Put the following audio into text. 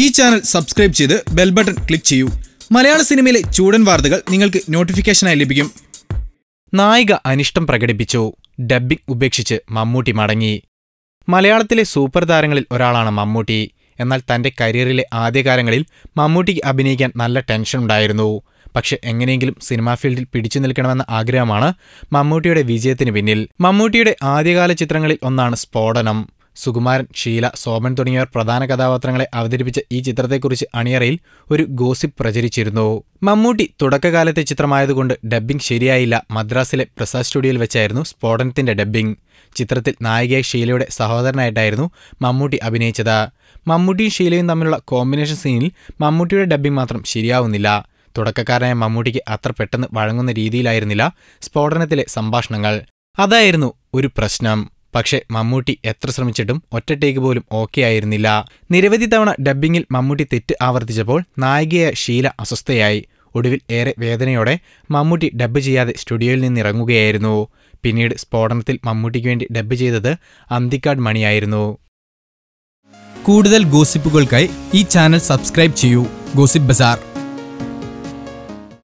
ഈ channel subscribe ചെയ്ത് bell button click ചെയ്യൂ മലയാള സിനിമയിലെ ചൂടൻ വാർത്തകൾ നിങ്ങൾക്ക് നോട്ടിഫിക്കേഷനായി ലഭിക്കും നായിക അനിഷ്ടം പ്രകടിപ്പിച്ചു ഡബ്ബിംഗ് ഉപേക്ഷിച്ച് മമ്മൂട്ടി മടങ്ങി മലയാളത്തിലെ സൂപ്പർ താരങ്ങളിൽ ഒരാളാണ് മമ്മൂട്ടി എന്നാൽ തന്റെ കരിയറിലെ ആദ്യകാലങ്ങളിൽ മമ്മൂട്ടിക്ക് അഭിനയിക്കാൻ നല്ല ടെൻഷൻ ഉണ്ടായിരുന്നു പക്ഷെ എങ്ങനെയെങ്കിലും സിനിമാ ഫീൽഡിൽ പിടിച്ചു നിൽക്കണമെന്ന ആഗ്രഹമാണ് മമ്മൂട്ടിയുടെ വിജയത്തിന് പിന്നിൽ മമ്മൂട്ടിയുടെ ആദ്യകാല ചിത്രങ്ങളിൽ ഒന്നാണ് സ്ഫോടനം സുകുമാരൻ ഷീല സോമൻ തുടങ്ങിയവർ പ്രധാന കഥാപാത്രങ്ങളെ അവതരിപ്പിച്ച ഈ ചിത്രത്തെക്കുറിച്ച് അണിയറയിൽ ഒരു ഗോസിപ്പ് പ്രചരിച്ചിരുന്നു മമ്മൂട്ടി തുടക്കകാലത്തെ ചിത്രമായതുകൊണ്ട് ഡബ്ബിംഗ് ശരിയായില്ല മദ്രാസിലെ പ്രസാദ് സ്റ്റുഡിയോയിൽ വെച്ചായിരുന്നു സ്ഫോടനത്തിന്റെ ഡബ്ബിംഗ് ചിത്രത്തിൽ നായികയെ ഷീലയുടെ സഹോദരനായിട്ടായിരുന്നു മമ്മൂട്ടി അഭിനയിച്ചത് മമ്മൂട്ടിയും ഷീലയും തമ്മിലുള്ള കോമ്പിനേഷൻ സീനിൽ മമ്മൂട്ടിയുടെ ഡബ്ബിംഗ് മാത്രം ശരിയാവുന്നില്ല തുടക്കക്കാരനായ മമ്മൂട്ടിക്ക് അത്ര പെട്ടെന്ന് വഴങ്ങുന്ന രീതിയിലായിരുന്നില്ല സ്ഫോടനത്തിലെ സംഭാഷണങ്ങൾ അതായിരുന്നു ഒരു പ്രശ്നം പക്ഷേ മമ്മൂട്ടി എത്ര ശ്രമിച്ചിട്ടും ഒറ്റ ടേക്ക് പോലും ഓക്കെ ആയിരുന്നില്ല നിരവധി തവണ ഡബ്ബിങ്ങിൽ മമ്മൂട്ടി തെറ്റ് ആവർത്തിച്ചപ്പോൾ നായികയായ ഷീല അസ്വസ്ഥയായി ഒടുവിൽ ഏറെ വേദനയോടെ മമ്മൂട്ടി ഡബ്ബ് ചെയ്യാതെ സ്റ്റുഡിയോയിൽ നിന്ന് ഇറങ്ങുകയായിരുന്നു പിന്നീട് സ്ഫോടനത്തിൽ മമ്മൂട്ടിക്ക് വേണ്ടി ഡബ്ബ് ചെയ്തത് അന്തിക്കാട് മണിയായിരുന്നു കൂടുതൽ ഗോസിപ്പുകൾക്കായി ഈ ചാനൽ സബ്സ്ക്രൈബ് ചെയ്യൂ ഗോസിപ്പ് ബസാർ